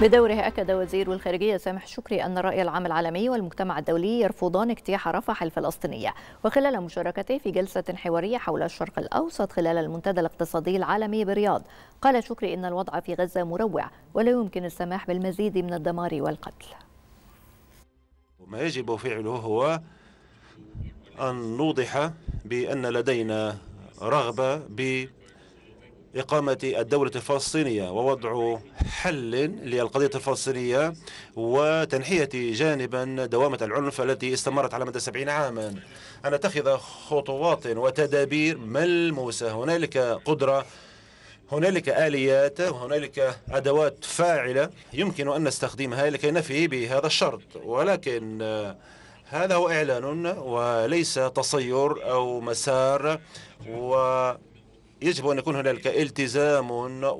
بدوره أكد وزير الخارجية سامح شكري أن الرأي العام العالمي والمجتمع الدولي يرفضان اجتياح رفح الفلسطينية وخلال مشاركته في جلسة حوارية حول الشرق الأوسط خلال المنتدى الاقتصادي العالمي برياض قال شكري أن الوضع في غزة مروع ولا يمكن السماح بالمزيد من الدمار والقتل ما يجب فعله هو أن نوضح بأن لدينا رغبة ب إقامة الدولة الفلسطينية ووضع حل للقضية الفلسطينية وتنحية جانبا دوامة العنف التي استمرت على مدى سبعين عاما أن نتخذ خطوات وتدابير ملموسة هنالك قدرة هنالك آليات وهنالك أدوات فاعلة يمكن أن نستخدمها لكي نفي بهذا الشرط ولكن هذا هو إعلان وليس تصير أو مسار و يجب أن يكون هنالك التزام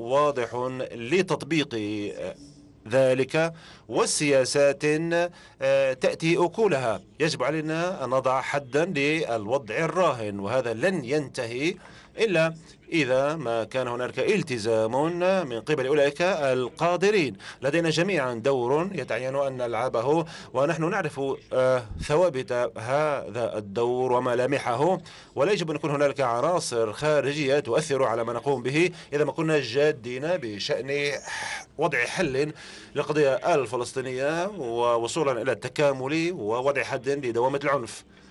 واضح لتطبيق ذلك والسياسات آه، تأتي أكولها يجب علينا أن نضع حدا للوضع الراهن وهذا لن ينتهي إلا إذا ما كان هناك التزام من قبل أولئك القادرين لدينا جميعا دور يتعين أن نلعبه ونحن نعرف آه، ثوابت هذا الدور وملامحه ولا يجب أن يكون هناك عناصر خارجية تؤثر على ما نقوم به إذا ما كنا جادين بشأن وضع حل للقضية الفلسطينية ووصولا إلى التكامل ووضع حد لدوامة العنف